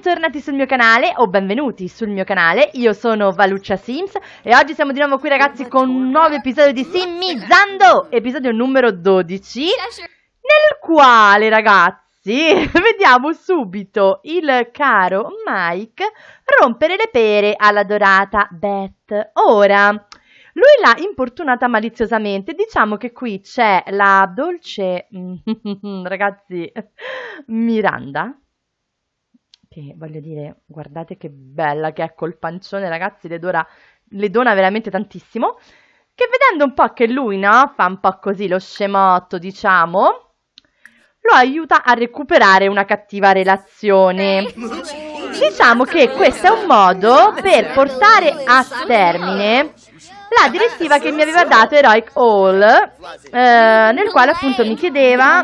bentornati sul mio canale o benvenuti sul mio canale, io sono Valuccia Sims e oggi siamo di nuovo qui ragazzi con un nuovo episodio di Simmizzando, episodio numero 12 nel quale ragazzi vediamo subito il caro Mike rompere le pere alla dorata Beth. Ora... Lui l'ha importunata maliziosamente. Diciamo che qui c'è la dolce. ragazzi, Miranda che voglio dire, guardate che bella che è col pancione, ragazzi, le dona, le dona veramente tantissimo. Che vedendo un po' che lui, no, fa un po' così lo scemotto, diciamo, lo aiuta a recuperare una cattiva relazione. Diciamo che questo è un modo per portare a termine la direttiva che mi aveva dato Heroic Hall, eh, nel quale appunto mi chiedeva,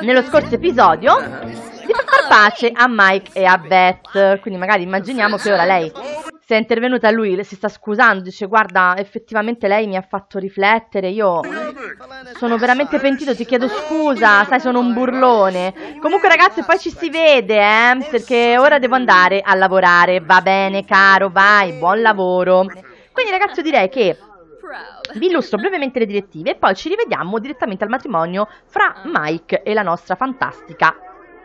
nello scorso episodio, di far pace a Mike e a Beth. Quindi magari immaginiamo che ora lei sia intervenuta a lui, si sta scusando, dice guarda effettivamente lei mi ha fatto riflettere, io sono veramente pentito, ti chiedo scusa, sai sono un burlone. Comunque ragazzi poi ci si vede eh, perché ora devo andare a lavorare, va bene caro, vai, buon lavoro. Quindi ragazzi direi che vi illustro brevemente le direttive e poi ci rivediamo direttamente al matrimonio fra Mike e la nostra fantastica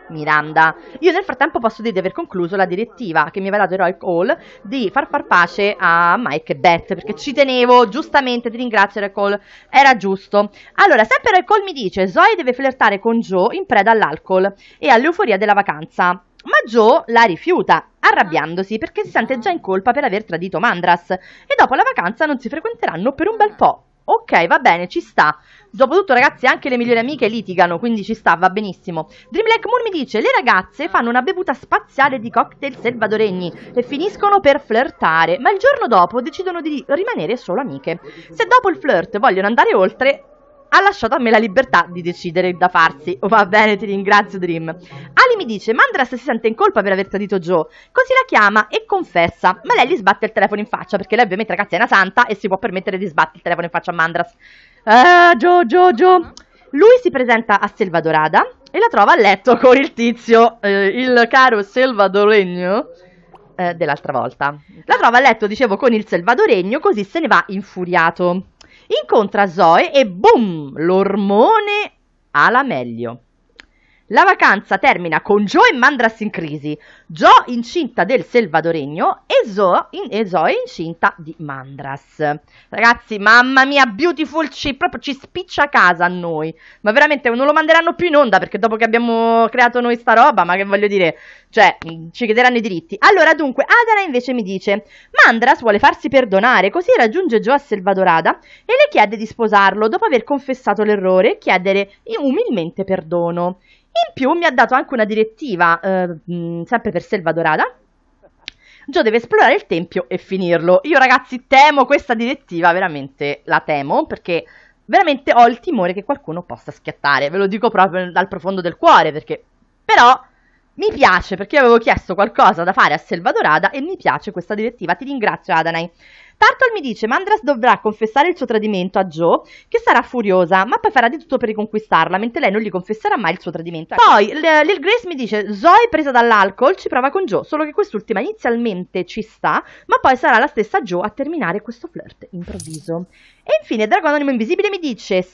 Miranda. Io nel frattempo posso dire di aver concluso la direttiva che mi aveva dato Heroic Hall di far far pace a Mike e Beth perché ci tenevo, giustamente ti ringrazio Heroic Hall, era giusto. Allora, sempre Heroic Hall mi dice Zoe deve flirtare con Joe in preda all'alcol e all'euforia della vacanza. Ma Joe la rifiuta, arrabbiandosi perché si sente già in colpa per aver tradito Mandras e dopo la vacanza non si frequenteranno per un bel po'. Ok, va bene, ci sta. Dopotutto, ragazzi, anche le migliori amiche litigano, quindi ci sta, va benissimo. Dream Moon mi dice: Le ragazze fanno una bevuta spaziale di cocktail salvadoregni e finiscono per flirtare, ma il giorno dopo decidono di rimanere solo amiche. Se dopo il flirt vogliono andare oltre, ha lasciato a me la libertà di decidere da farsi. Oh, va bene, ti ringrazio, Dream. Ali mi dice: Mandras si sente in colpa per aver tradito Joe. Così la chiama e confessa. Ma lei gli sbatte il telefono in faccia perché lei, ovviamente, ragazzi, è una santa e si può permettere di sbattere il telefono in faccia a Mandras. Ah, Joe, Joe, Joe. Lui si presenta a Selvadorada e la trova a letto con il tizio, eh, il caro Selvadoregno eh, dell'altra volta. La trova a letto, dicevo, con il Selvadoregno, così se ne va infuriato. Incontra Zoe e boom! L'ormone alla meglio. La vacanza termina con Joe e Mandras in crisi, Joe incinta del salvadoregno e Zoe, in, e Zoe incinta di Mandras. Ragazzi, mamma mia, Beautiful ci, proprio ci spiccia a casa a noi, ma veramente non lo manderanno più in onda perché dopo che abbiamo creato noi sta roba, ma che voglio dire, cioè, ci chiederanno i diritti. Allora, dunque, Adana invece mi dice, Mandras vuole farsi perdonare, così raggiunge Joe a Selvadorada e le chiede di sposarlo dopo aver confessato l'errore e chiedere umilmente perdono. In più mi ha dato anche una direttiva, eh, mm, sempre per Selvadorada. Gio deve esplorare il tempio e finirlo. Io ragazzi temo questa direttiva, veramente la temo, perché veramente ho il timore che qualcuno possa schiattare. Ve lo dico proprio dal profondo del cuore, perché però mi piace, perché avevo chiesto qualcosa da fare a Selvadorada e mi piace questa direttiva. Ti ringrazio Adanai. Turtle mi dice Mandras dovrà confessare il suo tradimento a Joe, che sarà furiosa, ma poi farà di tutto per riconquistarla, mentre lei non gli confesserà mai il suo tradimento. Ecco. Poi Lil Grace mi dice Zoe presa dall'alcol ci prova con Joe, solo che quest'ultima inizialmente ci sta, ma poi sarà la stessa Joe a terminare questo flirt improvviso. E infine Dragon Anonimo Invisibile mi dice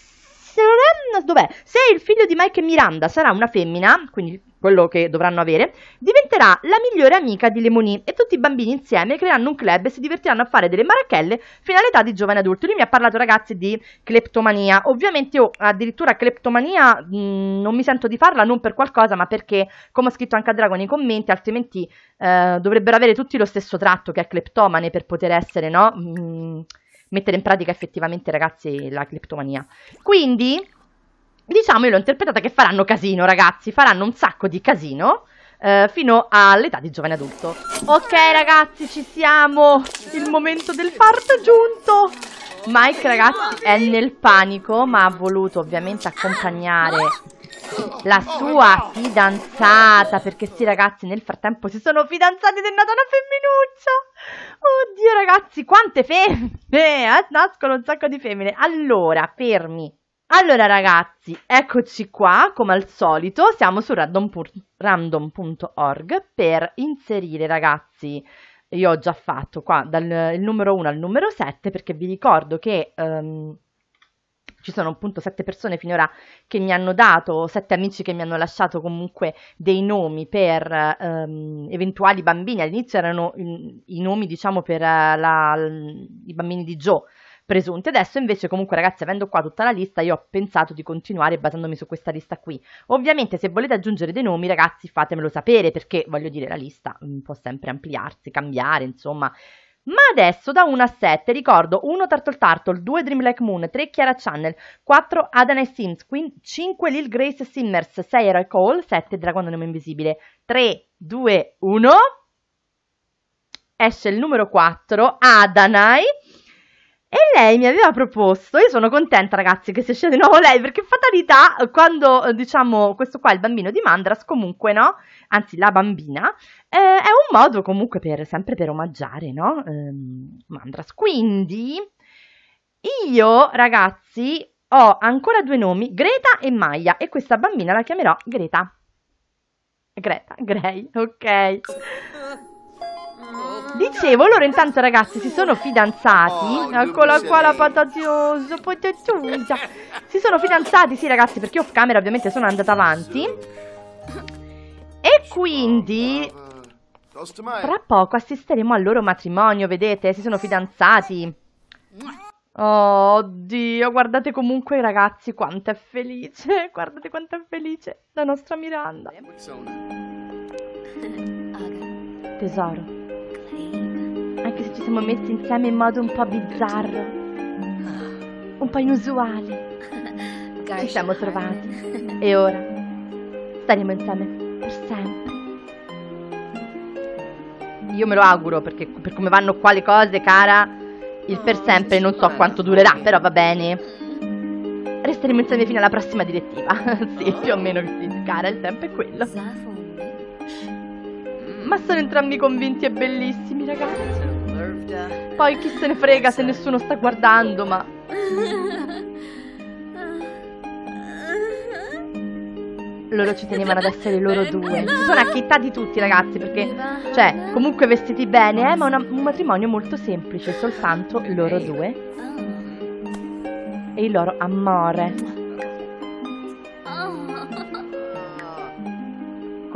Dov'è? Se il figlio di Mike e Miranda sarà una femmina, quindi quello che dovranno avere, diventerà la migliore amica di Lemonie e tutti i bambini insieme creeranno un club e si divertiranno a fare delle marachelle fino all'età di giovane adulto. Lui mi ha parlato ragazzi di cleptomania, ovviamente io addirittura cleptomania mh, mm, non mi sento di farla, non per qualcosa ma perché come ho scritto anche a Drago nei commenti, altrimenti eh, dovrebbero avere tutti lo stesso tratto che è cleptomane per poter essere, no? Mh, mm, mettere in pratica effettivamente ragazzi la cleptomania. Quindi diciamo io l'ho interpretata che faranno casino ragazzi, faranno un sacco di casino eh, fino all'età di giovane adulto. Ok ragazzi ci siamo, il momento del parto è giunto! Mike ragazzi è nel panico ma ha voluto ovviamente accompagnare la sua fidanzata perché sì ragazzi nel frattempo si sono fidanzati ed è nata una femminuccia oddio ragazzi quante femmine eh, nascono un sacco di femmine allora fermi allora ragazzi, eccoci qua, come al solito, siamo su random.org per inserire ragazzi, io ho già fatto qua dal numero 1 al numero 7 perché vi ricordo che um, ci sono appunto 7 persone finora che mi hanno dato, 7 amici che mi hanno lasciato comunque dei nomi per um, eventuali bambini, all'inizio erano i, mm, i nomi diciamo per eh, la, la, i bambini di Joe, presunte. Adesso invece comunque ragazzi avendo qua tutta la lista io ho pensato di continuare basandomi su questa lista qui. Ovviamente se volete aggiungere dei nomi ragazzi fatemelo sapere perché voglio dire la lista mm, può sempre ampliarsi, cambiare insomma... Ma adesso da 1 a 7 ricordo 1 Turtle Turtle, 2 Dreamlike Moon, 3 Chiara Channel, 4 Adana e Sims, 5 Lil Grace Simmers, 6 Eroi Cole, 7 Dragon Nome Invisibile, 3, 2, 1. Esce il numero 4, Adanai, e lei mi aveva proposto, io sono contenta ragazzi che sia scesa di nuovo lei, perché fatalità, quando eh, diciamo questo qua, è il bambino di Mandras, comunque no, anzi la bambina, eh, è un modo comunque per, sempre per omaggiare, no, ehm, Mandras. Quindi io ragazzi ho ancora due nomi, Greta e Maya, e questa bambina la chiamerò Greta. Greta, Grey, ok. Dicevo, loro intanto ragazzi si sono fidanzati. Oh, Eccola eh, qua la patatiosa, patatiosa. Si sono fidanzati, sì ragazzi, perché off camera ovviamente sono andata avanti. E quindi... Tra poco assisteremo al loro matrimonio, vedete? Si sono fidanzati. Oh, oddio, guardate comunque ragazzi quanto è felice. Guardate quanto è felice la nostra Miranda. Tesoro anche se ci siamo messi insieme in modo un po' bizzarro, un po' inusuale. Ci siamo trovati e ora staremo insieme per sempre. Io me lo auguro perché per come vanno qua le cose, cara, il per oh, sempre non so quanto durerà, però va bene mm. resteremo insieme fino alla prossima direttiva. sì, più o meno sì, cara, il tempo è quello. Ma sono entrambi convinti e bellissimi, ragazzi. Poi chi se ne frega se nessuno sta guardando, ma... Loro ci tenevano ad essere loro due. Si sono acchittati tutti, ragazzi, perché... Cioè, comunque vestiti bene, eh, ma una, un matrimonio molto semplice, soltanto loro due. E il loro amore.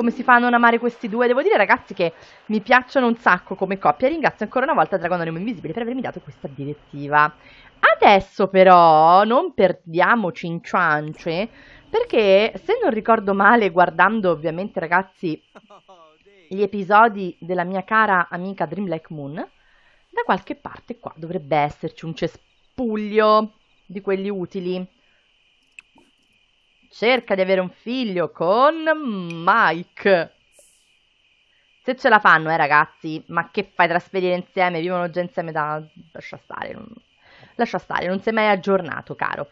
come si fa a non amare questi due? Devo dire, ragazzi, che mi piacciono un sacco come coppia. Ringrazio ancora una volta Dragon Animo Invisibile per avermi dato questa direttiva. Adesso, però, non perdiamoci in ciance, perché se non ricordo male, guardando ovviamente, ragazzi, gli episodi della mia cara amica Dream Dreamlike Moon, da qualche parte qua dovrebbe esserci un cespuglio di quelli utili cerca di avere un figlio con Mike. Se ce la fanno, eh, ragazzi, ma che fai trasferire insieme? Vivono già insieme da. Lascia stare, non... lascia stare, non si mai aggiornato, caro.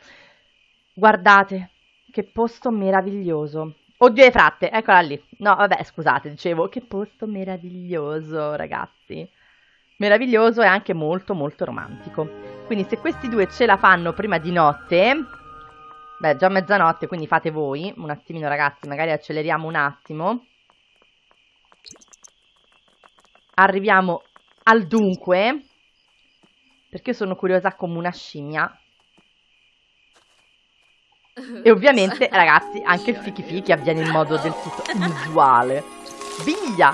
Guardate, che posto meraviglioso. Oddio, le fratte, eccola lì. No, vabbè, scusate, dicevo, che posto meraviglioso, ragazzi. Meraviglioso e anche molto, molto romantico. Quindi, se questi due ce la fanno prima di notte, Beh, già mezzanotte, quindi fate voi. Un attimino, ragazzi, magari acceleriamo un attimo. Arriviamo al dunque. Perché sono curiosa come una scimmia. E ovviamente, ragazzi, anche il fichi fichi avviene in modo del tutto inusuale. Biglia!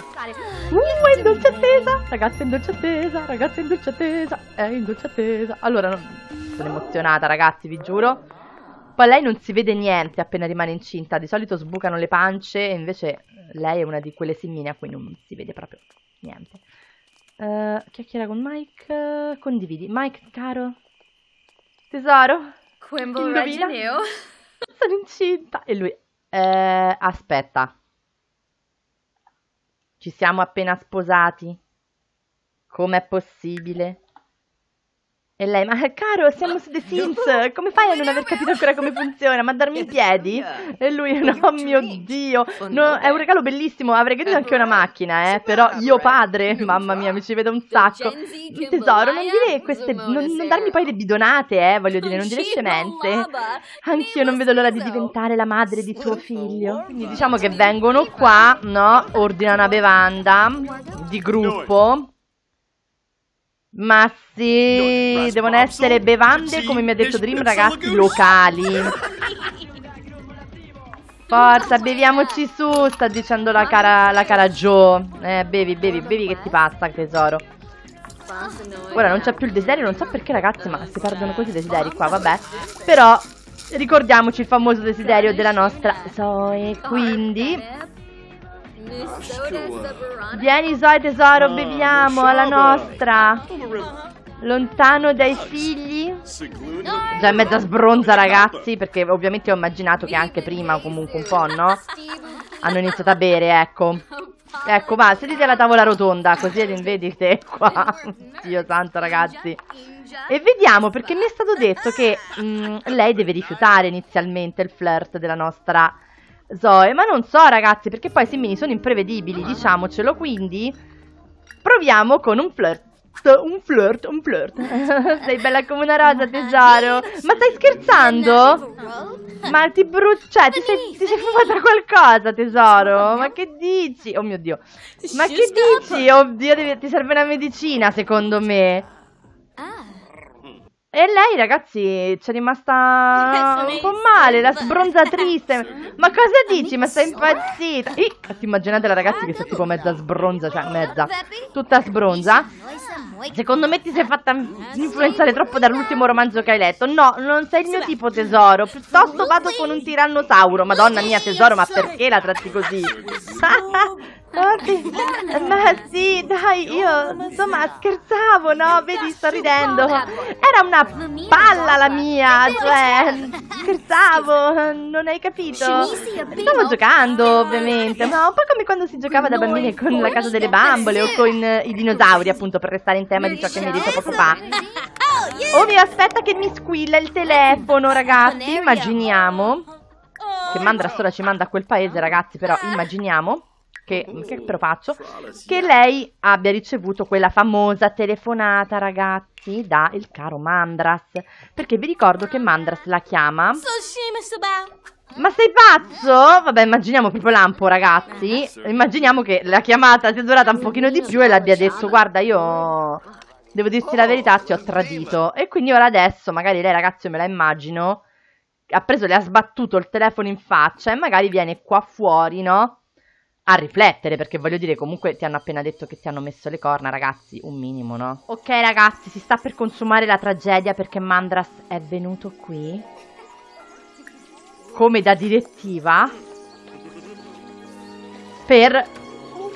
Uh, è in dolce attesa! Ragazzi, è in dolce attesa! Ragazzi, è in dolce attesa! È in dolce attesa! Allora, sono emozionata, ragazzi, vi giuro. Poi lei non si vede niente appena rimane incinta, di solito sbucano le pance e invece eh, lei è una di quelle simmine a cui non si vede proprio niente. Uh, chiacchiera con Mike, condividi. Mike, caro, tesoro, Quimble Regineo. Oh. Sono incinta. E lui, eh, aspetta, ci siamo appena sposati. Com'è possibile? E lei, ma caro, siamo su The Sims, come fai a non aver capito ancora come funziona? Ma darmi i piedi? E lui, no, mio Dio, no, è un regalo bellissimo, avrei eh, creduto anche una macchina, eh, però io eh, padre, mamma mia, mi ci vedo un sacco. Tesoro, non dire eh, queste, non, non darmi poi le bidonate, eh, voglio dire, non dire scemenze. Anch'io non vedo l'ora di diventare la madre di tuo figlio. Quindi diciamo che vengono qua, no, ordinano una bevanda di gruppo ma sì, devono essere bevande, come mi ha detto Dream, ragazzi, locali. Forza, beviamoci su, sta dicendo la cara, la cara Joe. Eh, bevi, bevi, bevi che ti passa, tesoro. Ora non c'è più il desiderio, non so perché ragazzi, ma si perdono questi desideri qua, vabbè. Però ricordiamoci il famoso desiderio della nostra Zoe, quindi Vieni Zoe tesoro, ah, beviamo alla nostra. Lontano dai ah, figli. Già in mezza sbronza ragazzi, perché ovviamente ho immaginato che anche prima comunque un po', no? Hanno iniziato a bere, ecco. Ecco, va, sediti alla tavola rotonda, così vedi te qua. Dio santo, ragazzi. E vediamo, perché mi è stato detto che mh, mm, lei deve rifiutare inizialmente il flirt della nostra Zoe, ma non so ragazzi, perché poi i simili sono imprevedibili, ah. diciamocelo, quindi proviamo con un flirt. Un flirt, un flirt. Sei bella come una rosa, tesoro. Ma stai scherzando? Ma ti brucia. Cioè, ti sei, ti sei fumata qualcosa, tesoro. Ma che dici? Oh mio dio. Ma che dici? Oh dio, ti serve una medicina, secondo me. E lei, ragazzi, c'è rimasta un po' male, la sbronza triste. Ma cosa dici? Ma sei impazzita? Ih, ti immaginate la ragazza che sei tipo mezza sbronza, cioè mezza, tutta sbronza? Secondo me ti sei fatta influenzare troppo dall'ultimo romanzo che hai letto. No, non sei il mio tipo tesoro. Piuttosto vado con un tirannosauro. Madonna mia tesoro, ma perché la tratti così? Mortis, ma sì, dai, io insomma scherzavo, no? Vedi, sto ridendo. Era una palla la mia, cioè, scherzavo, non hai capito? Stavo giocando, ovviamente, ma un po' come quando si giocava da bambini con la casa delle bambole o con i dinosauri, appunto, per restare in tema di ciò che mi hai detto poco fa. Oh mio, aspetta che mi squilla il telefono, ragazzi, immaginiamo. Che Mandra sola ci manda a quel paese, ragazzi, però immaginiamo che, mm-hmm. che però faccio, che eh. lei abbia ricevuto quella famosa telefonata, ragazzi, da il caro Mandras. Perché vi ricordo che Mandras la chiama... Ma sei pazzo? Vabbè, immaginiamo proprio Lampo, ragazzi. Eh, immaginiamo che la chiamata sia durata un pochino di più e l'abbia detto, guarda, io... Devo dirti la verità, ti ho tradito. E quindi ora adesso, magari lei, ragazzi, me la immagino, ha preso, le ha sbattuto il telefono in faccia e magari viene qua fuori, no? a riflettere, perché voglio dire, comunque ti hanno appena detto che ti hanno messo le corna, ragazzi, un minimo, no? Ok, ragazzi, si sta per consumare la tragedia perché Mandras è venuto qui. Come da direttiva. Per...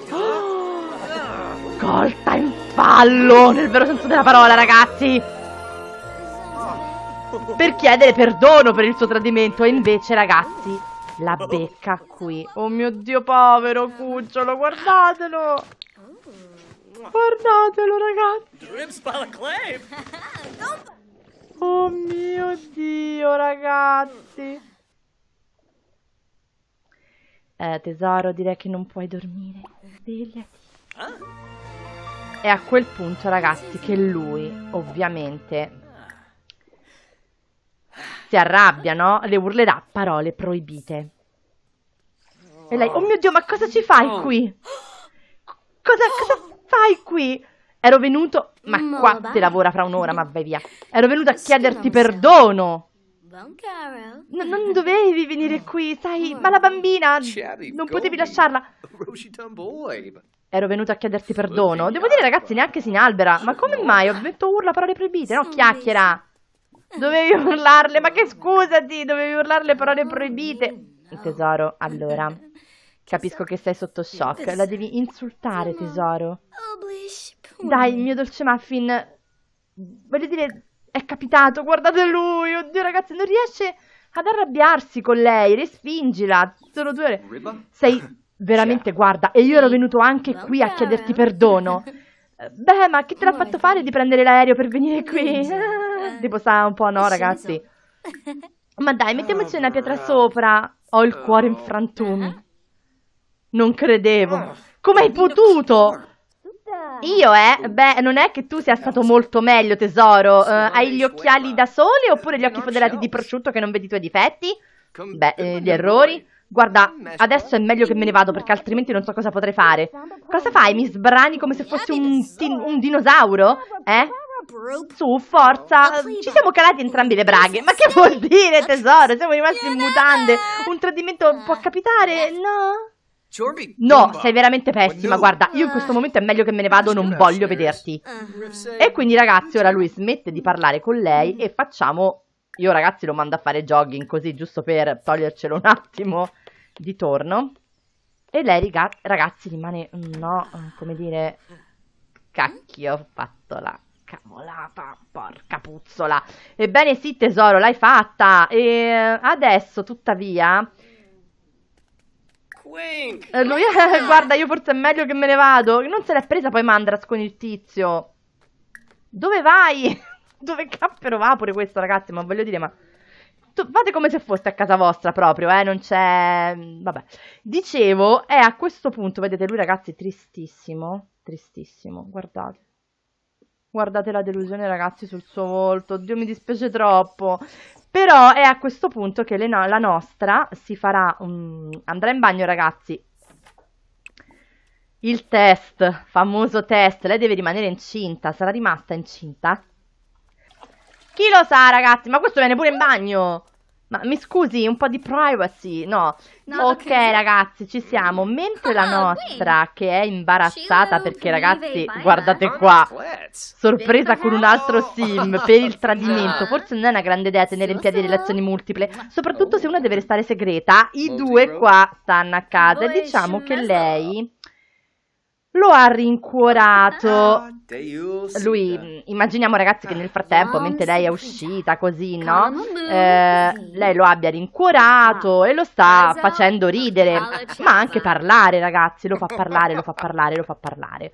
colta in fallo, nel vero senso della parola, ragazzi! Per chiedere perdono per il suo tradimento, e invece, ragazzi, la oh. becca qui. Oh mio Dio, povero cucciolo, guardatelo! Guardatelo, ragazzi! Oh mio Dio, ragazzi! Eh, tesoro, direi che non puoi dormire. Svegliati. È ah. a quel punto, ragazzi, che lui, ovviamente, si arrabbiano, le urlerà parole proibite. E lei, oh mio Dio, ma cosa ci fai qui? Cosa, cosa fai qui? Ero venuto, ma qua si lavora fra un'ora, ma vai via. Ero venuto a chiederti perdono. No, non dovevi venire qui, sai, ma la bambina, non potevi lasciarla. Ero venuto a chiederti perdono. Devo dire, ragazzi, neanche si inalbera. Ma come mai? Ho detto urla parole proibite, no? Chiacchiera. Dovevi urlarle, ma che scusati, dovevi urlarle parole proibite. tesoro, allora. Capisco che sei sotto shock. La devi insultare, tesoro. Oh, Dai, il mio dolce muffin. Voglio dire, è capitato, guardate lui. Oddio, ragazzi, non riesce ad arrabbiarsi con lei. Respingila. Sono due ore. Sei veramente, guarda, e io ero venuto anche qui a chiederti perdono. Beh, ma che te l'ha fatto fare di prendere l'aereo per venire qui? eh. tipo sta un po' no ragazzi. Ma dai, mettiamoci ah, una pietra sopra. Ho il cuore in frantumi. Eh? Non credevo. Ah. Come hai potuto? Io, eh? Beh, non è che tu sia stato molto meglio, tesoro. Uh, hai gli occhiali da sole oppure gli occhi foderati di prosciutto che non vedi i tuoi difetti? Beh, eh, gli errori. Guarda, adesso è meglio che me ne vado perché altrimenti non so cosa potrei fare. Cosa fai? Mi sbrani come se fossi un, un dinosauro? Eh? Su, forza. Ci siamo calati entrambi le braghe. Ma che vuol dire, tesoro? Siamo rimasti in mutande. Un tradimento eh, può capitare? Eh. No? No, sei veramente pessima, guarda, io in eh. questo momento è meglio che me ne vado, non voglio vederti. E quindi ragazzi, ora lui smette di parlare con lei mm. e facciamo... Io ragazzi lo mando a fare jogging così, giusto per togliercelo un attimo di torno. E lei ragazzi rimane, no, come dire, cacchio ho fatto là cavolata, porca puzzola. Ebbene sì, tesoro, l'hai fatta. E eh, adesso, tuttavia... Quink, eh, lui, guarda, io forse è meglio che me ne vado. Non se l'è presa poi Mandras con il tizio. Dove vai? Dove cappero va pure questo, ragazzi? Ma voglio dire, ma... fate come se foste a casa vostra proprio, eh, non c'è... Mm, vabbè. Dicevo, è a questo punto, vedete, lui ragazzi, tristissimo, tristissimo, guardate. Guardate la delusione, ragazzi, sul suo volto. Dio, mi dispiace troppo. Però è a questo punto che no la nostra si farà. Um, andrà in bagno, ragazzi. Il test, famoso test. Lei deve rimanere incinta. Sarà rimasta incinta? Chi lo sa, ragazzi? Ma questo viene pure in bagno. Ma mi scusi, un po' di privacy, no? No, ok, perché- ragazzi, ci siamo. Mentre la Ah, qui. nostra, che è imbarazzata perché, ragazzi, guardate qua, sorpresa con un altro sim per il tradimento. Forse non è una grande idea tenere in piedi relazioni multiple, soprattutto se oh. una deve restare segreta. I due qua stanno a casa e diciamo che lei lo ha rincuorato. Ah, lui, mm, immaginiamo ragazzi che nel frattempo, ah, mentre lei è uscita così, no? Eh, lei lo abbia rincuorato ah. e lo sta esatto, facendo ridere, ma anche parlare ragazzi, lo fa parlare, lo fa parlare, lo fa parlare.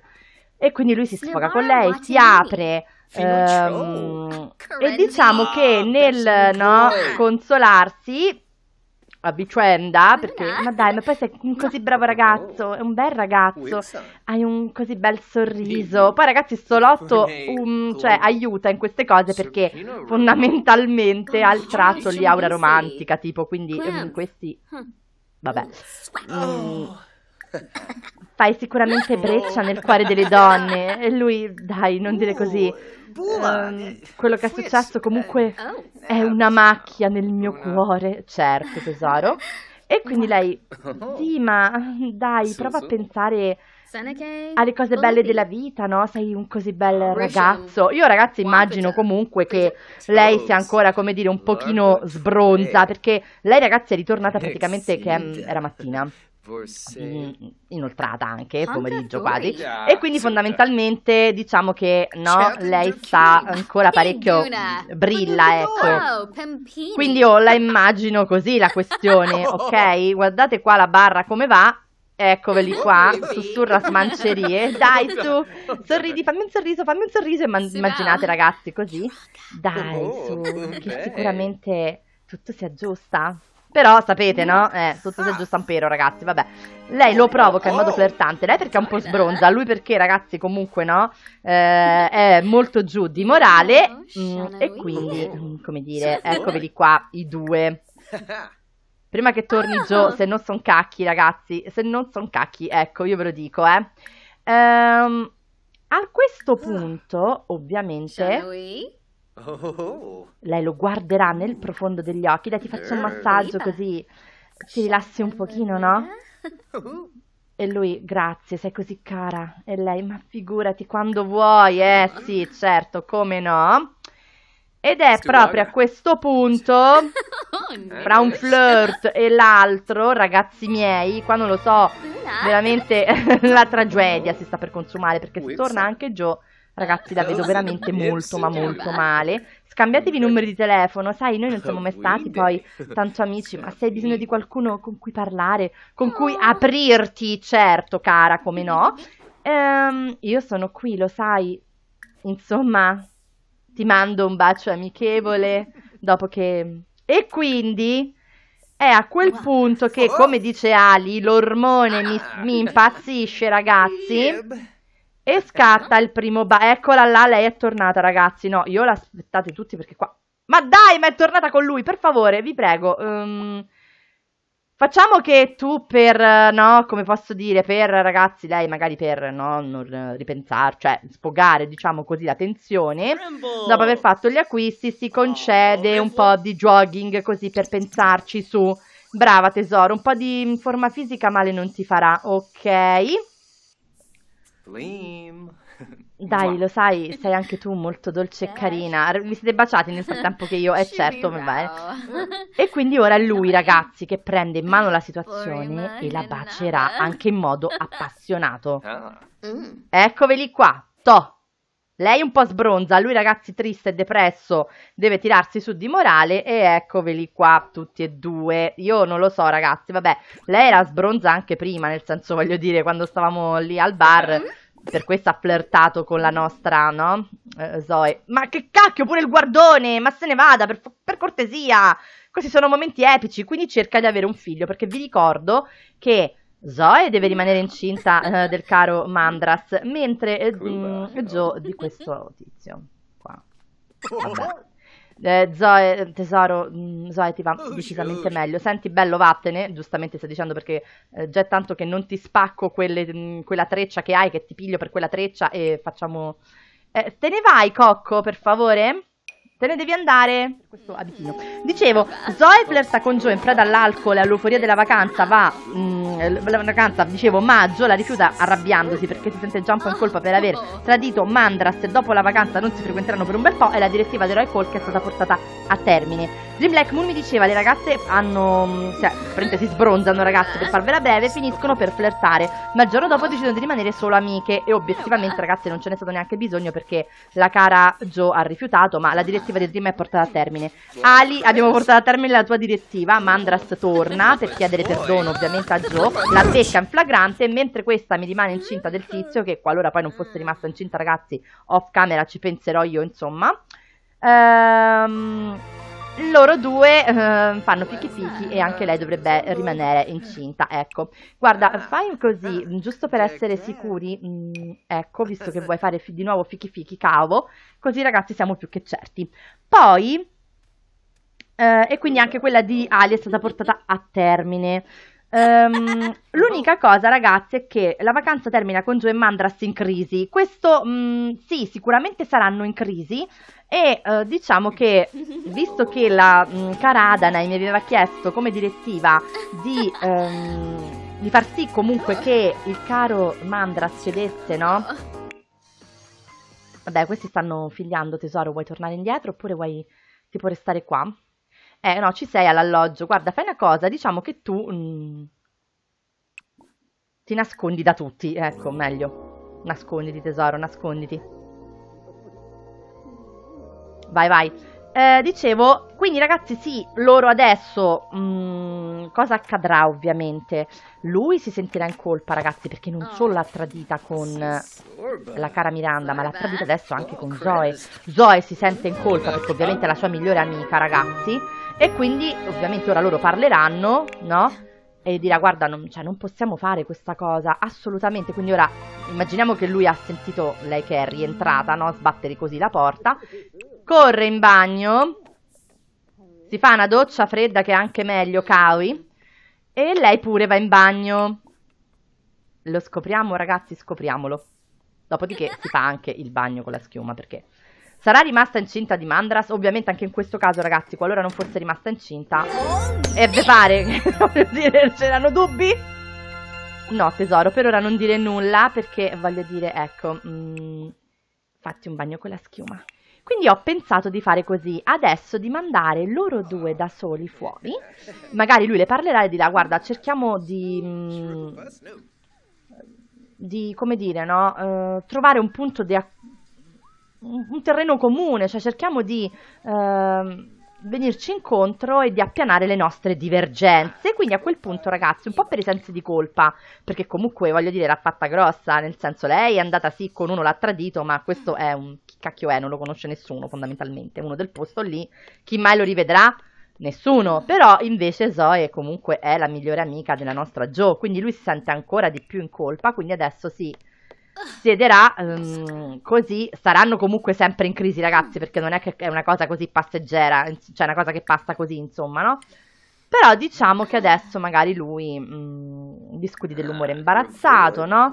E quindi lui si sfoga con lei, si apre. Ehm, e diciamo che nel no, consolarsi a vicenda, perché, ma dai, ma poi sei un così bravo ragazzo, è un bel ragazzo, hai un così bel sorriso. Poi ragazzi, Solotto um, cioè, aiuta in queste cose perché fondamentalmente ha il tratto di aura romantica, tipo, quindi um, questi... Vabbè. Um, fai sicuramente breccia nel cuore delle donne. E lui, dai, non dire così ehm, eh, quello che è successo eh. comunque oh. è una macchia nel mio cuore, certo tesoro. E quindi lei, sì, ma dai, prova a pensare alle cose belle della vita, no? Sei un così bel ragazzo. Io ragazzi immagino comunque che lei oh, sia ancora, come dire, un pochino sbronza, perché lei ragazzi è ritornata praticamente che mm, era mattina forse mm, inoltrata anche, anche pomeriggio quasi e quindi sì, fondamentalmente diciamo che no certo, lei sta ancora parecchio Pinduna. brilla ecco wow, quindi io la immagino così la questione ok guardate qua la barra come va Eccoveli oh, qua, sussurra smancerie. Dai su, sorridi, fammi un sorriso, fammi un sorriso e man- immaginate ragazzi così. Dai su, oh, che sicuramente tutto si aggiusta. Però sapete, no? Eh, tutto se giusto ampero, ragazzi, vabbè. Lei lo provoca in modo oh. flirtante, lei perché è un po' sbronza, lui perché, ragazzi, comunque, no? Eh, è molto giù di morale mh, ah, mm, e quindi, mm, come dire, eccovi qua i due. Prima che torni giù, ah. se non son cacchi, ragazzi, se non son cacchi, ecco, io ve lo dico, eh. Ehm, a questo ah. punto, ovviamente... Oh. Lei lo guarderà nel profondo degli occhi. Dai, ti faccio un eh. massaggio così ti rilassi un pochino, no? Uh. E lui, grazie, sei così cara. E lei, ma figurati quando vuoi, eh sì, certo, come no. Ed è proprio a eh. questo punto, oh, eh, fra un flirt e l'altro, ragazzi miei, qua non lo so, veramente la tragedia si sta per consumare perché torna anche Joe Ragazzi, la vedo veramente molto, ma molto male. Scambiatevi i numeri di telefono, sai, noi non siamo mai stati poi tanto amici, ma se hai bisogno di qualcuno con cui parlare, con cui ah. aprirti, certo, cara, come no. Ehm, io sono qui, lo sai. Insomma, ti mando un bacio amichevole dopo che... E quindi... È a quel punto che, oh. come dice Ali, l'ormone mi, mi ah. impazzisce, ragazzi. Eh, e scatta il primo bacio. Eccola là, lei è tornata, ragazzi. No, io l'aspettate tutti perché qua. Ma dai, ma è tornata con lui, per favore, vi prego. Um, facciamo che tu per, no, come posso dire, per ragazzi, lei magari per no, non ripensare, cioè sfogare, diciamo così, la tensione, dopo aver fatto gli acquisti, si concede un po' di jogging così per pensarci su. Brava tesoro, un po' di mm, forma fisica male non ti farà, ok? Kathleen. Dai, lo sai, sei anche tu molto dolce e eh, carina. Vi siete baciati nel frattempo che io, eh certo, va bene. E quindi ora è lui, ragazzi, che prende in mano la situazione e la bacerà anche in modo appassionato. Ah. Mm. Eccoveli qua, to. Lei un po' sbronza, lui ragazzi triste e depresso deve tirarsi su di morale e eccoveli qua tutti e due. Io non lo so ragazzi, vabbè, lei era sbronza anche prima, nel senso voglio dire quando stavamo lì al bar, mm-hmm. per questo ha flirtato con la nostra, no? Eh, Zoe. Ma che cacchio, pure il guardone, ma se ne vada, per, per cortesia! Questi sono momenti epici, quindi cerca di avere un figlio, perché vi ricordo che Zoe deve rimanere incinta eh, del caro Mandras, mentre eh, mh, mm, Joe di questo tizio qua. Oh. Vabbè. Eh, Zoe, eh, tesoro, mh, mm, Zoe ti va oh, decisamente oh. meglio. Senti, bello, vattene. Giustamente stai dicendo perché eh, già è tanto che non ti spacco quelle, mh, mm, quella treccia che hai, che ti piglio per quella treccia e facciamo... Eh, te ne vai, Cocco, per favore? Te ne devi andare. Questo abitino. Dicevo, Zoe Flair sta con Joe in preda all'alcol e all'euforia della vacanza. Va, mh, mm, la vacanza, dicevo, maggio, la rifiuta arrabbiandosi perché si sente già un po' in colpa per aver tradito Mandras e dopo la vacanza non si frequenteranno per un bel po' e la direttiva di Roy Cole che è stata portata a termine. Jim Black Moon mi diceva le ragazze hanno mm, cioè, praticamente si sbronzano ragazze per farvela breve finiscono per flirtare ma il giorno dopo decidono di rimanere solo amiche e obiettivamente ragazze non ce n'è stato neanche bisogno perché la cara Jo ha rifiutato ma la direttiva del Dream è portata a termine Ali abbiamo portato a termine la tua direttiva Mandras torna per chiedere perdono ovviamente a Jo la becca in flagrante mentre questa mi rimane incinta del tizio che qualora poi non fosse rimasta incinta ragazzi off camera ci penserò io insomma ehm loro due eh, fanno fichi fichi e anche lei dovrebbe rimanere incinta. Ecco, guarda, fai così, giusto per essere sicuri, mh, mm, ecco, visto che vuoi fare di nuovo fichi fichi cavo, così ragazzi siamo più che certi. Poi, eh, e quindi anche quella di Ali è stata portata a termine. Um, l'unica cosa, ragazzi, è che la vacanza termina con Joe e Mandras in crisi. Questo, mh, mm, sì, sicuramente saranno in crisi. E uh, diciamo che, visto che la mm, cara Adana mi aveva chiesto come direttiva di, um, di far sì comunque che il caro Mandras cedesse, no? Vabbè, questi stanno figliando, tesoro. Vuoi tornare indietro oppure vuoi, tipo, restare qua? eh no, ci sei all'alloggio, guarda, fai una cosa, diciamo che tu mh, mm, ti nascondi da tutti, ecco, meglio, nasconditi tesoro, nasconditi. Vai, vai. Eh, dicevo, quindi ragazzi, sì, loro adesso, mh, mm, cosa accadrà ovviamente? Lui si sentirà in colpa, ragazzi, perché non ah. solo l'ha tradita con la cara Miranda, ma l'ha tradita eh? adesso anche oh, con Zoe. Zoe si sente in colpa perché ovviamente è la sua migliore amica, ragazzi. E quindi, ovviamente, ora loro parleranno, no? E dirà, guarda, non, cioè, non possiamo fare questa cosa, assolutamente. Quindi ora, immaginiamo che lui ha sentito lei che è rientrata, no? Sbattere così la porta. Corre in bagno, si fa una doccia fredda che è anche meglio, Kawi. E lei pure va in bagno. Lo scopriamo, ragazzi, scopriamolo. Dopodiché si fa anche il bagno con la schiuma, perché Sarà rimasta incinta di Mandras? Ovviamente anche in questo caso, ragazzi, qualora non fosse rimasta incinta. E ve pare, voglio dire, c'erano dubbi? No, tesoro, per ora non dire nulla perché voglio dire, ecco, mh, mm, fatti un bagno con la schiuma. Quindi ho pensato di fare così, adesso di mandare loro due da soli fuori, magari lui le parlerà e dirà, guarda, cerchiamo di... Mh, mm, di, come dire, no? Uh, trovare un punto di, un terreno comune, cioè cerchiamo di eh, venirci incontro e di appianare le nostre divergenze. Quindi a quel punto, ragazzi, un po' per i sensi di colpa, perché comunque voglio dire, l'ha fatta grossa, nel senso lei è andata sì con uno, l'ha tradito, ma questo è un chi cacchio è, non lo conosce nessuno fondamentalmente, uno del posto lì, chi mai lo rivedrà? Nessuno, però invece Zoe comunque è la migliore amica della nostra Joe, quindi lui si sente ancora di più in colpa, quindi adesso si siederà um, così, saranno comunque sempre in crisi ragazzi perché non è che è una cosa così passeggera, cioè una cosa che passa così insomma, no? Però diciamo che adesso magari lui mh, mm, discuti dell'umore ah, imbarazzato, no?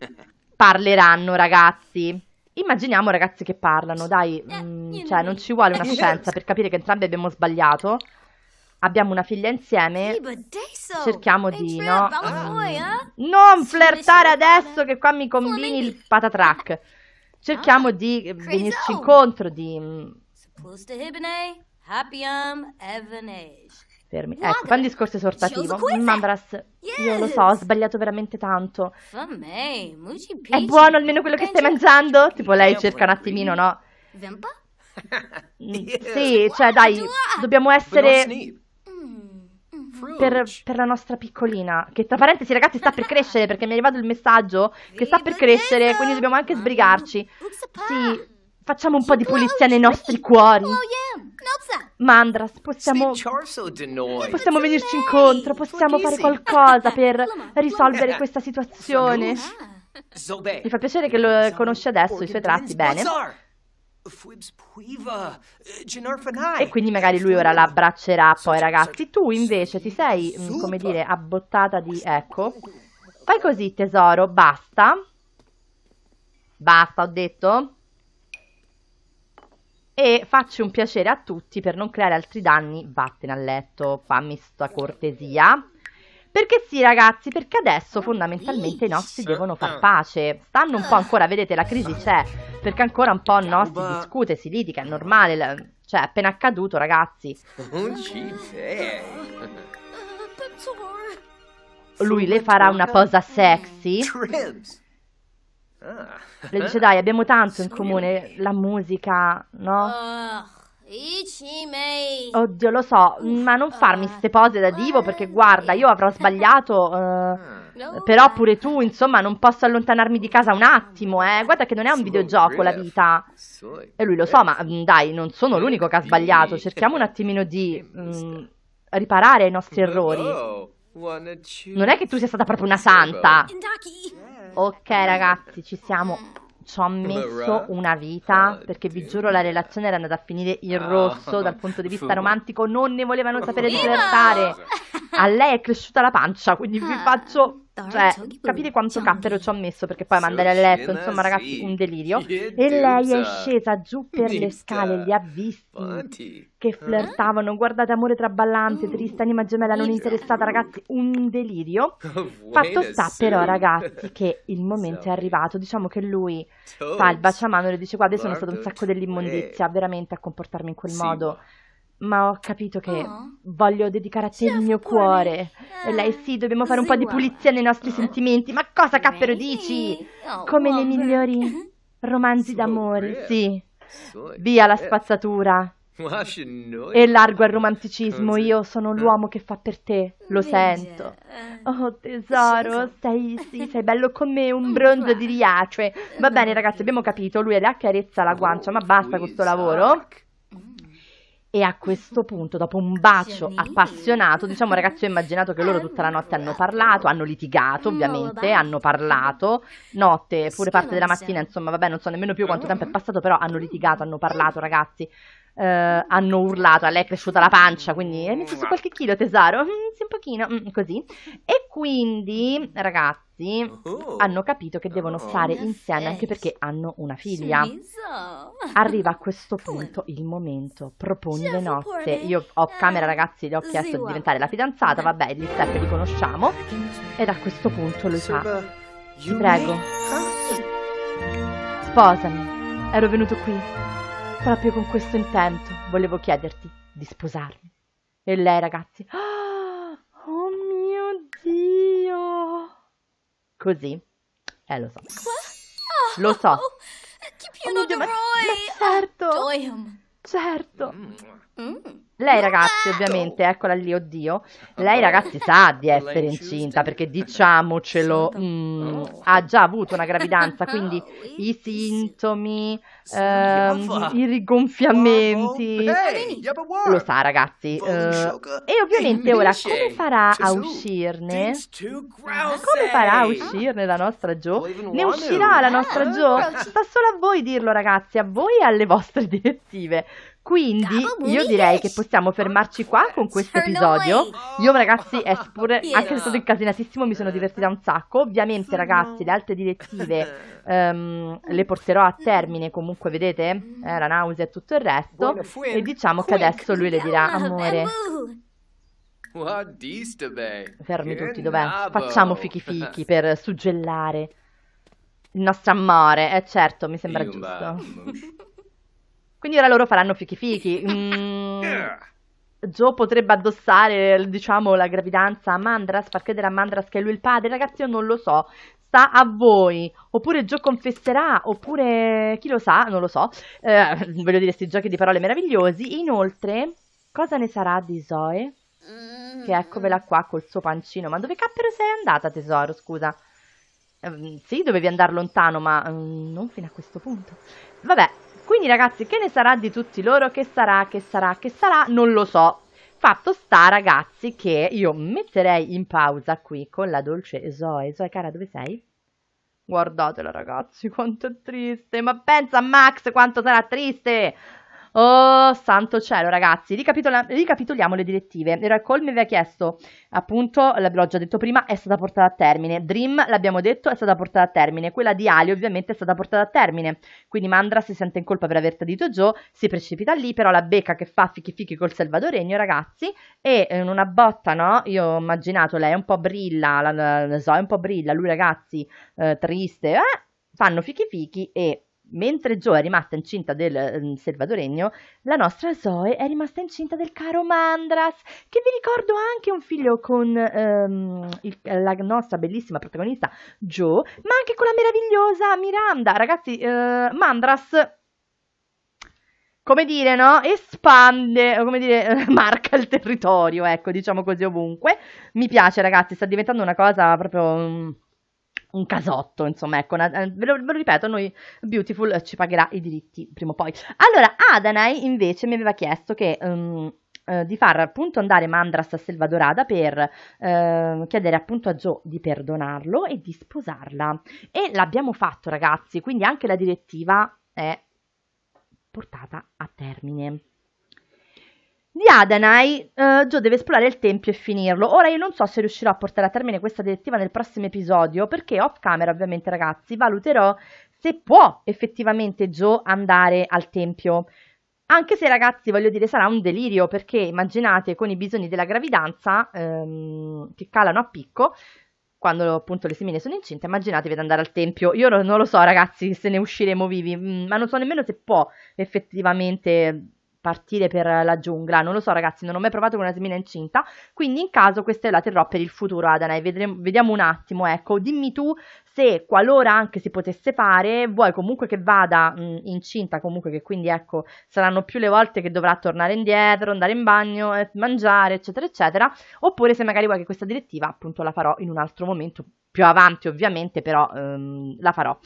Parleranno ragazzi. Immaginiamo ragazzi che parlano, dai, mh, eh, mm, cioè non ci vuole una scienza per capire che entrambi abbiamo sbagliato abbiamo una figlia insieme, cerchiamo di no, eh? non flirtare adesso che qua mi combini il patatrack. Cerchiamo ah, di eh, venirci incontro, di... Mm, um, fermi. Ecco, fa un discorso esortativo. Mandras, io lo so, ho sbagliato veramente tanto. È buono almeno quello che stai mangiando? Tipo lei cerca un attimino, no? Mm, sì, cioè dai, dobbiamo essere per, per, la nostra piccolina, che tra parentesi ragazzi sta per crescere perché mi è arrivato il messaggio che sta per crescere, quindi dobbiamo anche sbrigarci. Sì, facciamo un po' di pulizia nei nostri cuori. Mandras, possiamo, possiamo venirci incontro, possiamo fare qualcosa per risolvere eh. questa situazione. Mi fa piacere che lo conosci adesso, i suoi tratti, bene. Eh, e quindi magari lui ora la abbraccerà poi ragazzi. Tu invece ti sei, mm, come dire, abbottata di... Ecco. Fai così tesoro, basta. Basta, ho detto. E facci un piacere a tutti per non creare altri danni. Vattene a letto, fammi sta cortesia. Perché sì, ragazzi, perché adesso ah, fondamentalmente i nostri devono far ah. pace. Stanno un po' ancora, vedete, la crisi ah. c'è, perché ancora un po' no, si discute, si litiga, è normale. Cioè, è appena accaduto, ragazzi. Non ci sei. Lui le farà una posa sexy. Le dice, dai, abbiamo tanto in comune, la musica, no? Oddio, lo so, ma non farmi queste pose da divo perché guarda, io avrò sbagliato. eh, però pure tu, insomma, non posso allontanarmi di casa un attimo, eh. Guarda che non è un videogioco la vita. E lui lo so, ma mm, dai, non sono l'unico che ha sbagliato. Cerchiamo un certo. attimino di mh, mm, riparare i nostri errori. Oh, non è che tu sia stata proprio una santa. Ok, ragazzi, ci siamo ci ho messo una vita perché vi giuro la relazione era andata a finire in ah, rosso dal punto di vista romantico, non ne volevano sapere di flirtare. A lei è cresciuta la pancia, quindi vi ah. faccio cioè, capite quanto cappero ci ho messo perché poi mandare a letto, insomma ragazzi, un delirio. E lei è scesa giù per le scale, li ha visti che flirtavano. Guardate, amore traballante, oh. triste anima gemella non interessata, ragazzi, un delirio. Ah, Fatto sta però, ragazzi, che il momento è arrivato. Diciamo che lui fa il baciamano e le dice guarda, io sono stato un sacco dell'immondizia, eh. veramente a comportarmi in quel modo ma ho capito che Oh, voglio dedicare a te sì, il mio cuore. cuore. E lei eh, sì, dobbiamo fare un po' di pulizia nei nostri sentimenti. Ma cosa cappero dici? Oh, come nei migliori romanzi d'amore, sì. Via la spazzatura E largo al romanticismo, io sono eh. l'uomo che fa per te, lo sento. Eh. Oh tesoro, Shinzo. sei, sì, sei bello come un mm, bronzo di riace. Va esatto. bene ragazzi, abbiamo capito, lui è là che arezza la oh, guancia, ma basta con sto lavoro. E a questo punto, dopo un bacio appassionato, diciamo ragazzi, ho immaginato che loro tutta la notte hanno parlato, hanno litigato ovviamente, hanno parlato, notte, pure parte della mattina, insomma, vabbè, non so nemmeno più quanto tempo è passato, però hanno litigato, hanno parlato ragazzi eh, hanno urlato, a lei è cresciuta la pancia, quindi è messo su mm, qualche ah. chilo tesoro? Mm, sì, un pochino, mm, così. E quindi, ragazzi, uh-huh. hanno capito che devono stare oh. insieme anche perché hanno una figlia. Arriva a questo punto il momento, propone le nozze. Io ho eh, camera ragazzi, le ho chiesto di diventare la fidanzata, vabbè, gli step li conosciamo. Ed a questo punto lui fa, ti prego, sposami, ero venuto qui Proprio con questo intento volevo chiederti di sposarmi. E lei, ragazzi, ah, oh, mio Dio! Così, eh, lo so. Lo so. Oh, oh mio Dio, ma, ma certo, ah, um. certo. Mm. Mm. Lei ragazzi, ovviamente, eccola lì, oddio. Lei ragazzi sa di essere incinta perché diciamocelo, mm, oh. ha già avuto una gravidanza, quindi oh, i sintomi, ehm, i rigonfiamenti, oh, lo sa ragazzi. eh, e ovviamente ora come farà a uscirne? Come farà a eh. uscirne la nostra Jo? Ne uscirà la nostra Jo? Ah, Sta solo a voi dirlo ragazzi, a voi e alle vostre direttive. Quindi io direi che possiamo fermarci qua con questo episodio. Io ragazzi, è pure, anche se è stato incasinatissimo, mi sono divertita un sacco. Ovviamente ragazzi, le altre direttive um, le porterò a termine comunque, vedete? Mm. Eh, la nausea e tutto il resto. E diciamo che adesso lui le dirà, amore... Fermi tutti, dov'è? Facciamo fichi fichi per suggellare il nostro amore. Eh certo, mi sembra giusto. Quindi ora loro faranno fichi fichi. Mm. Joe potrebbe addossare, diciamo, la gravidanza a Mandras, far credere a Mandras che è lui il padre, ragazzi, io non lo so. Sta a voi. Oppure Joe confesserà, oppure chi lo sa, non lo so. Eh, voglio dire, sti giochi di parole meravigliosi. Inoltre, cosa ne sarà di Zoe? Mm. Che eccovela qua col suo pancino. Ma dove cappero sei andata, tesoro? Scusa. Eh, sì, dovevi andare lontano, ma mm, non fino a questo punto. Vabbè, quindi ragazzi, che ne sarà di tutti loro? Che sarà, che sarà, che sarà? Non lo so. Fatto sta ragazzi che io metterei in pausa qui con la dolce Zoe. Zoe cara, dove sei? Guardatela ragazzi, quanto è triste. Ma pensa Max quanto sarà triste. Oh, santo cielo, ragazzi, Ricapitola- ricapitoliamo le direttive. Il Call mi aveva chiesto, appunto, l'ho già detto prima, è stata portata a termine. Dream, l'abbiamo detto, è stata portata a termine. Quella di Ali, ovviamente, è stata portata a termine. Quindi Mandra si sente in colpa per aver tradito Joe, si precipita lì, però la becca che fa fichi fichi col salvadoregno, ragazzi, e eh, in una botta, no? Io ho immaginato, lei è un po' brilla, la, la, la so, è un po' brilla, lui, ragazzi, eh, triste, eh? Fanno fichi fichi e mentre Joe è rimasta incinta del eh, salvadoregno, la nostra Zoe è rimasta incinta del caro Mandras, che vi ricordo anche un figlio con ehm, il, la nostra bellissima protagonista Joe, ma anche con la meravigliosa Miranda. Ragazzi, eh, Mandras come dire, no? Espande, come dire, marca il territorio, ecco, diciamo così ovunque. Mi piace, ragazzi, sta diventando una cosa proprio mm, un casotto, insomma, ecco, una, eh, ve, lo, ve, lo, ripeto, noi Beautiful ci pagherà i diritti prima o poi. Allora, Adanai invece mi aveva chiesto che, um, di far appunto andare Mandras a Selvadorada per eh, chiedere appunto a Joe di perdonarlo e di sposarla. E l'abbiamo fatto, ragazzi, quindi anche la direttiva è portata a termine. Di Adanai, eh, Joe deve esplorare il tempio e finirlo. Ora io non so se riuscirò a portare a termine questa direttiva nel prossimo episodio, perché off camera ovviamente ragazzi valuterò se può effettivamente Joe andare al tempio. Anche se ragazzi voglio dire sarà un delirio, perché immaginate con i bisogni della gravidanza ehm, che calano a picco, quando appunto le semine sono incinte, immaginatevi di andare al tempio. Io non lo so, ragazzi, se ne usciremo vivi, mm, ma non so nemmeno se può effettivamente partire per la giungla. Non lo so, ragazzi, non ho mai provato con una semina incinta. Quindi, in caso, questa è la terrò per il futuro, Adana. Vedremo, vediamo un attimo, ecco, dimmi tu se qualora anche si potesse fare, vuoi comunque che vada mh, incinta, comunque che quindi ecco saranno più le volte che dovrà tornare indietro, andare in bagno, eh, mangiare, eccetera, eccetera, oppure se magari vuoi che questa direttiva appunto la farò in un altro momento, più avanti ovviamente, però ehm, la farò.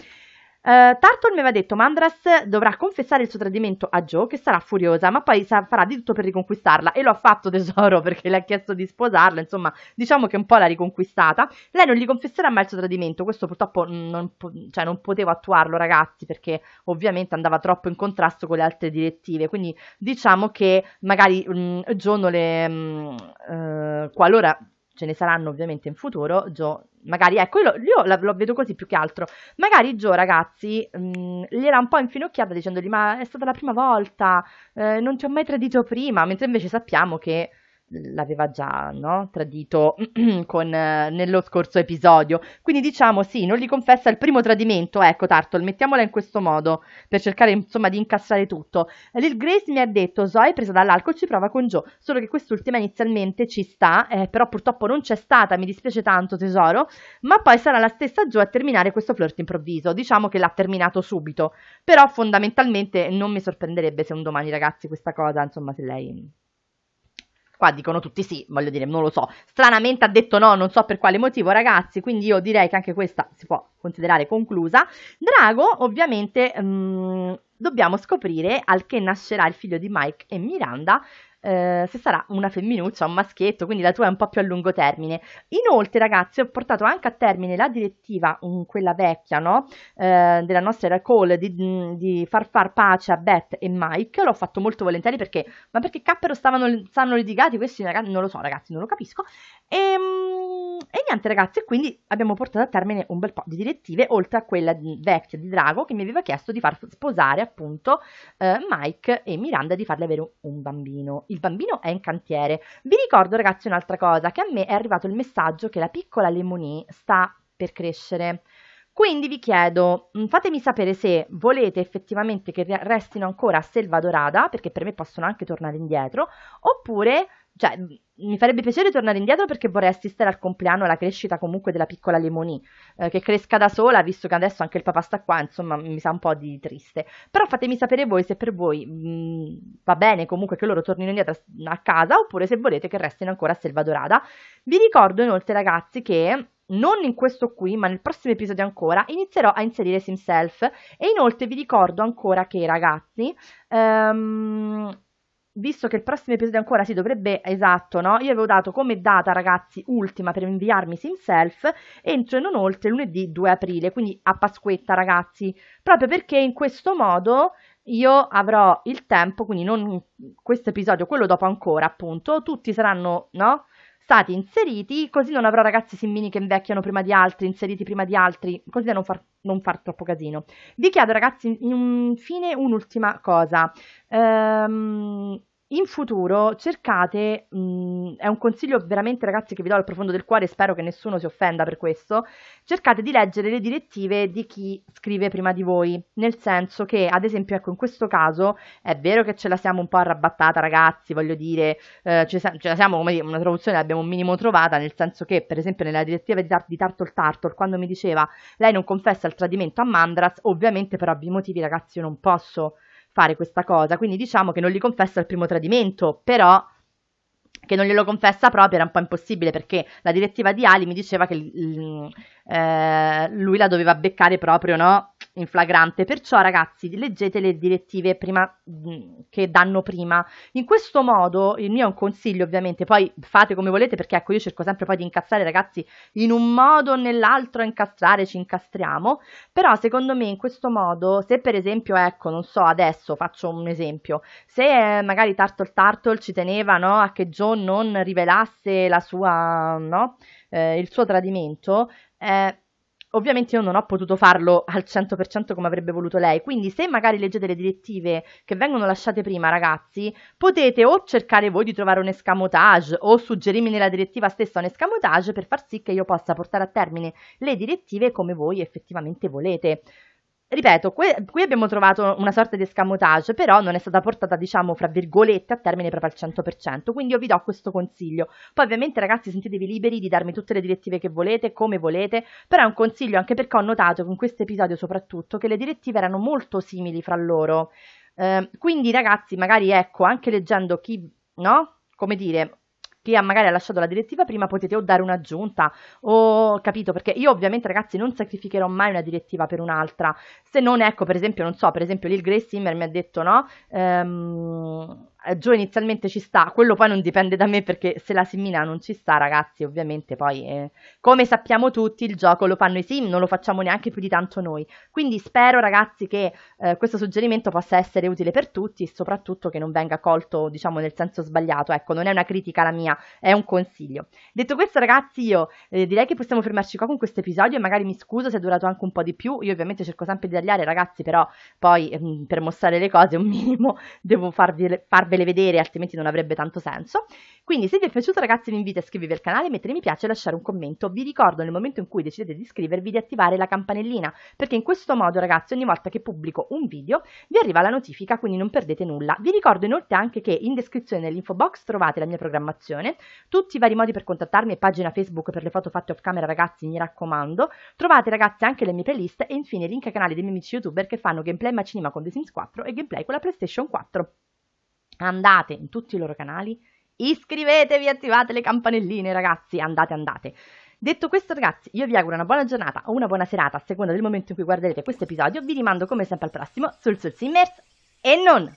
Uh, eh, Tartle mi aveva detto Mandras dovrà confessare il suo tradimento a Joe che sarà furiosa ma poi farà di tutto per riconquistarla e lo ha fatto tesoro perché le ha chiesto di sposarla insomma diciamo che un po' l'ha riconquistata lei non gli confesserà mai il suo tradimento questo purtroppo non, cioè, non potevo attuarlo ragazzi perché ovviamente andava troppo in contrasto con le altre direttive quindi diciamo che magari mh, Joe non le mh, uh, qualora ce ne saranno ovviamente in futuro, Gio, magari, ecco, io, io la, lo vedo così più che altro, magari Gio, ragazzi, mh, mm, gli era un po' infinocchiata dicendogli, ma è stata la prima volta, eh, non ti ho mai tradito prima, mentre invece sappiamo che l'aveva già no? tradito con, eh, nello scorso episodio. Quindi diciamo sì, non gli confessa il primo tradimento, ecco Tartle, mettiamola in questo modo per cercare insomma di incassare tutto. Lil Grace mi ha detto Zoe presa dall'alcol ci prova con Joe, solo che quest'ultima inizialmente ci sta, eh, però purtroppo non c'è stata, mi dispiace tanto tesoro, ma poi sarà la stessa Joe a terminare questo flirt improvviso, diciamo che l'ha terminato subito, però fondamentalmente non mi sorprenderebbe se un domani ragazzi questa cosa, insomma se lei Qua dicono tutti sì, voglio dire, non lo so. Stranamente ha detto no, non so per quale motivo, ragazzi. Quindi io direi che anche questa si può considerare conclusa. Drago, ovviamente, mh, mm, dobbiamo scoprire al che nascerà il figlio di Mike e Miranda eh, se sarà una femminuccia o un maschietto, quindi la tua è un po' più a lungo termine. Inoltre, ragazzi, ho portato anche a termine la direttiva, mh, mm, quella vecchia, no? eh, della nostra call di, mm, di, far far pace a Beth e Mike. L'ho fatto molto volentieri perché, ma perché Cappero stavano, stavano litigati? Questi ragazzi, non lo so, ragazzi, non lo capisco. E, ehm, e niente ragazzi, quindi abbiamo portato a termine un bel po' di direttive, oltre a quella di Vex di Drago che mi aveva chiesto di far sposare appunto eh, Mike e Miranda di farle avere un bambino. Il bambino è in cantiere. Vi ricordo ragazzi un'altra cosa, che a me è arrivato il messaggio che la piccola Lemonie sta per crescere. Quindi vi chiedo, mm, fatemi sapere se volete effettivamente che restino ancora a Selva Dorada, perché per me possono anche tornare indietro, oppure cioè, mi farebbe piacere tornare indietro perché vorrei assistere al compleanno, alla crescita comunque della piccola Lemoni, eh, che cresca da sola, visto che adesso anche il papà sta qua, insomma, mi sa un po' di triste. Però fatemi sapere voi se per voi mh, mm, va bene comunque che loro tornino indietro a casa, oppure se volete che restino ancora a Selva Selvadorada. Vi ricordo inoltre, ragazzi, che non in questo qui, ma nel prossimo episodio ancora, inizierò a inserire Simself. E inoltre vi ricordo ancora che, ragazzi, um, visto che il prossimo episodio ancora si dovrebbe, esatto, no? Io avevo dato come data, ragazzi, ultima per inviarmi Simself, entro e non oltre lunedì 2 aprile, quindi a Pasquetta, ragazzi, proprio perché in questo modo io avrò il tempo, quindi non questo episodio, quello dopo ancora, appunto, tutti saranno, no? Stati inseriti, così non avrò ragazzi simmini che invecchiano prima di altri, inseriti prima di altri, così da non far, non far troppo casino. Vi chiedo ragazzi infine un'ultima cosa. Ehm, in futuro cercate, mh, è un consiglio veramente ragazzi che vi do al profondo del cuore, spero che nessuno si offenda per questo, cercate di leggere le direttive di chi scrive prima di voi, nel senso che ad esempio ecco in questo caso è vero che ce la siamo un po' arrabattata ragazzi, voglio dire, eh, ce, la siamo come dire, una traduzione l'abbiamo un minimo trovata, nel senso che per esempio nella direttiva di, Tar- di Tartol Tartol quando mi diceva lei non confessa il tradimento a Mandras, ovviamente per ovvi motivi ragazzi io non posso fare questa cosa. Quindi diciamo che non gli confessa il primo tradimento, però che non glielo confessa proprio era un po' impossibile perché la direttiva di Ali mi diceva che eh, lui la doveva beccare proprio, no? in flagrante. Perciò, ragazzi, leggete le direttive prima, mm, che danno prima. In questo modo, il mio è un consiglio, ovviamente, poi fate come volete, perché ecco, io cerco sempre poi di incastrare, ragazzi, in un modo o nell'altro a incastrare, ci incastriamo. Però, secondo me, in questo modo, se per esempio, ecco, non so, adesso faccio un esempio, se eh, magari Tartle Tartle ci teneva, no, a che John non rivelasse la sua, no, eh, il suo tradimento, eh, Ovviamente io non ho potuto farlo al 100% come avrebbe voluto lei, quindi se magari leggete le direttive che vengono lasciate prima, ragazzi, potete o cercare voi di trovare un escamotage o suggerirmi nella direttiva stessa un escamotage per far sì che io possa portare a termine le direttive come voi effettivamente volete ripeto, que- qui abbiamo trovato una sorta di escamotage, però non è stata portata, diciamo, fra virgolette, a termine proprio al 100%, quindi io vi do questo consiglio. Poi ovviamente ragazzi sentitevi liberi di darmi tutte le direttive che volete, come volete, però è un consiglio anche perché ho notato con questo episodio soprattutto che le direttive erano molto simili fra loro. Eh, quindi ragazzi, magari ecco, anche leggendo chi, no? Come dire, che magari ha lasciato la direttiva prima potete o dare un'aggiunta o capito perché io ovviamente ragazzi non sacrificherò mai una direttiva per un'altra se non ecco per esempio non so per esempio lì il Grace Simmer mi ha detto no ehm, giù eh, inizialmente ci sta, quello poi non dipende da me perché se la Simmina non ci sta, ragazzi, ovviamente poi eh, come sappiamo tutti il gioco lo fanno i sim, non lo facciamo neanche più di tanto noi. Quindi spero, ragazzi, che eh, questo suggerimento possa essere utile per tutti, e soprattutto che non venga colto, diciamo, nel senso sbagliato. Ecco, non è una critica la mia, è un consiglio. Detto questo, ragazzi, io eh, direi che possiamo fermarci qua con questo episodio e magari mi scuso se è durato anche un po' di più. Io ovviamente cerco sempre di tagliare, ragazzi, però poi ehm, per mostrare le cose un minimo devo farvi, farvi farvele vedere, altrimenti non avrebbe tanto senso. Quindi se vi è piaciuto ragazzi vi invito a iscrivervi al canale, mettere mi piace e lasciare un commento. Vi ricordo nel momento in cui decidete di iscrivervi di attivare la campanellina, perché in questo modo ragazzi ogni volta che pubblico un video vi arriva la notifica, quindi non perdete nulla. Vi ricordo inoltre anche che in descrizione nell'info box trovate la mia programmazione, tutti i vari modi per contattarmi e pagina Facebook per le foto fatte off camera ragazzi, mi raccomando. Trovate ragazzi anche le mie playlist e infine link ai canali dei miei amici youtuber che fanno gameplay ma cinema con The Sims 4 e gameplay con la PlayStation 4 andate in tutti i loro canali, iscrivetevi, attivate le campanelline ragazzi, andate, andate. Detto questo ragazzi, io vi auguro una buona giornata o una buona serata a seconda del momento in cui guarderete questo episodio, vi rimando come sempre al prossimo sul Sul Simmers e non!